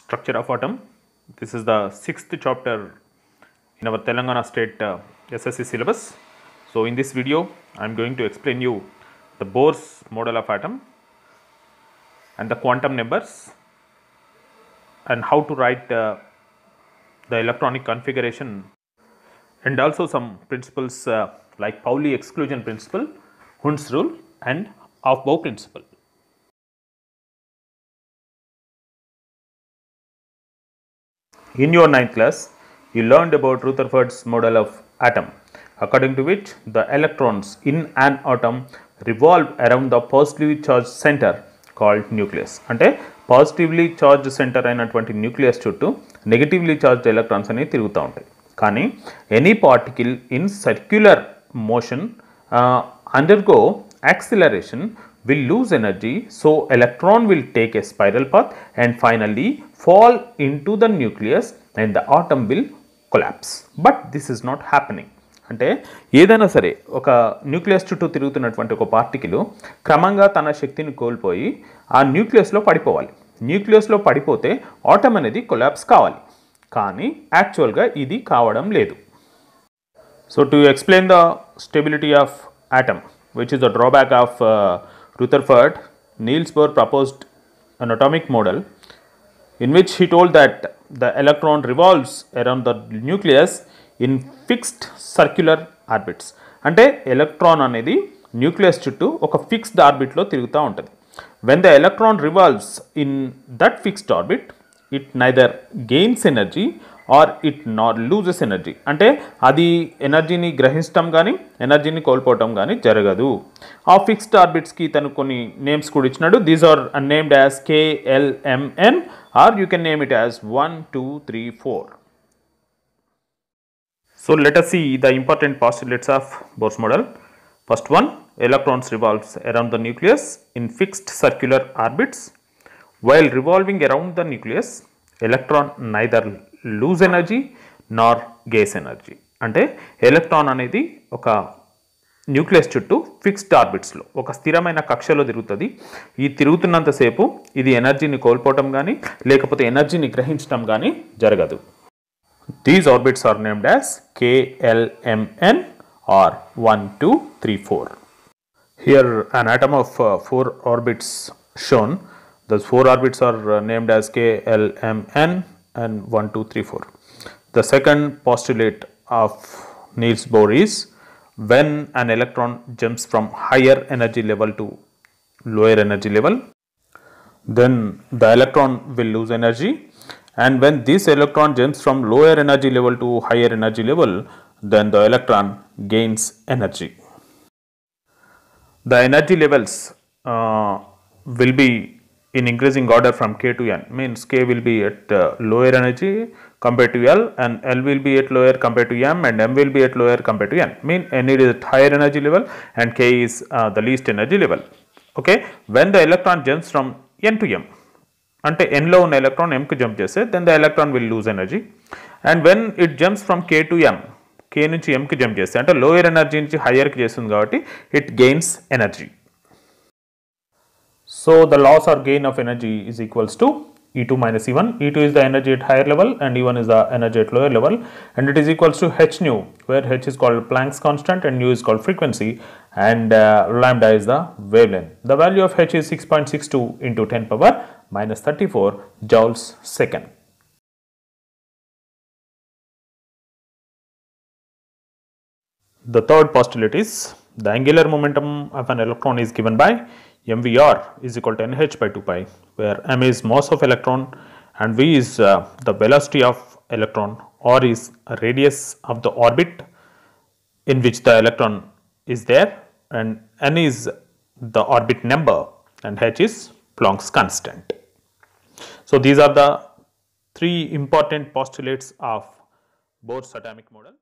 structure of atom. This is the sixth chapter in our Telangana state uh, SSC syllabus. So in this video, I am going to explain you the Bohr's model of atom and the quantum numbers and how to write uh, the electronic configuration and also some principles uh, like Pauli exclusion principle, Hund's rule and Aufbau principle. In your ninth class, you learned about Rutherford's model of atom, according to which the electrons in an atom revolve around the positively charged center called nucleus. అంటే positively charge center అయినటువంటి nucleus చుట్టూ negatively charged electrons అనేవి తిరుగుతూ ఉంటాయి కానీ any particle in circular motion undergo acceleration will lose energy so electron will take a spiral path and finally fall into the nucleus and the atom will collapse but this is not happening అంటే ఏదైనా సరే ఒక nucleus చుట్టూ తిరుగుతున్నటువంటి ఒక particle క్రమంగా తన శక్తిని కోల్పోయి ఆ న్యూక్లియస్లో పడిపోవాలి న్యూక్లియస్లో పడిపోతే ఆటమ్ అనేది కొలాబ్స్ కావాలి కానీ యాక్చువల్గా ఇది కావడం లేదు so to explain the stability of atom which is the drawback of Rutherford, Niels Bohr proposed an atomic model in which he told that the electron revolves around the nucleus in fixed circular orbits. అంటే electron అనేది nucleus చుట్టూ ఒక fixed ఆర్బిట్లో తిరుగుతూ ఉంటుంది when the electron revolves in that fixed orbit it neither gains energy or it nor loses energy అంటే అది ఎనర్జీని గ్రహించడం కానీ ఎనర్జీని కోల్పోవటం కానీ జరగదు ఆ ఫిక్స్డ్ ఆర్బిట్స్కి తను కొన్ని నేమ్స్ కూడా ఇచ్చినాడు these are named as KLMN or you can name it as one two three four so let see the important postulates of Bohr's model first one electrons revolves around the nucleus in fixed circular orbits while revolving around the nucleus electron neither lose energy nor gains energy అంటే electron అనేది ఒక nucleus చుట్టూ fixed ఆర్బిట్స్లో ఒక స్థిరమైన కక్షలో తిరుగుతుంది ఈ తిరుగుతున్నంతసేపు ఇది ఎనర్జీని కోల్పోవటం కానీ లేకపోతే ఎనర్జీని గ్రహించడం కానీ జరగదు these orbits are named as KLMN or one two three four here an atom of four orbits shown there four orbits are named as KLMN and 1, 2, 3, 4. The second postulate of Niels Bohr is when an electron jumps from higher energy level to lower energy level, then the electron will lose energy and when this electron jumps from lower energy level to higher energy level, then the electron gains energy. The energy levels uh, will be in increasing order from k to n means k will be at uh, lower energy compared to L and L will be at lower compared to M and M will be at lower compared to N mean N is at higher energy level and K is uh, the least energy level. Okay. When the electron jumps from N to M అంటే ఎన్లో electron electron ఎంకి jump చేస్తే then the electron will lose energy and when it jumps from k to m k K m ఎంకి jump చేస్తే అంటే lower energy నుంచి హయ్యర్కి చేస్తుంది కాబట్టి it gains energy. So, the loss or gain of energy is equals to E2 minus E1. E2 is the energy at higher level and E1 is the energy at lower level and it is equals to h nu where h is called Planck's constant and nu is called frequency and uh, lambda is the wavelength. The value of h is 6.62 into 10 power minus 34 joules second. The third postulate is the angular momentum of an electron is given by mvr is equal to nh by 2 pi where m is mass of electron and v is uh, the velocity of electron or is radius of the orbit in which the electron is there and n is the orbit number and h is Planck's constant. So, these are the three important postulates of Bohr's atomic model.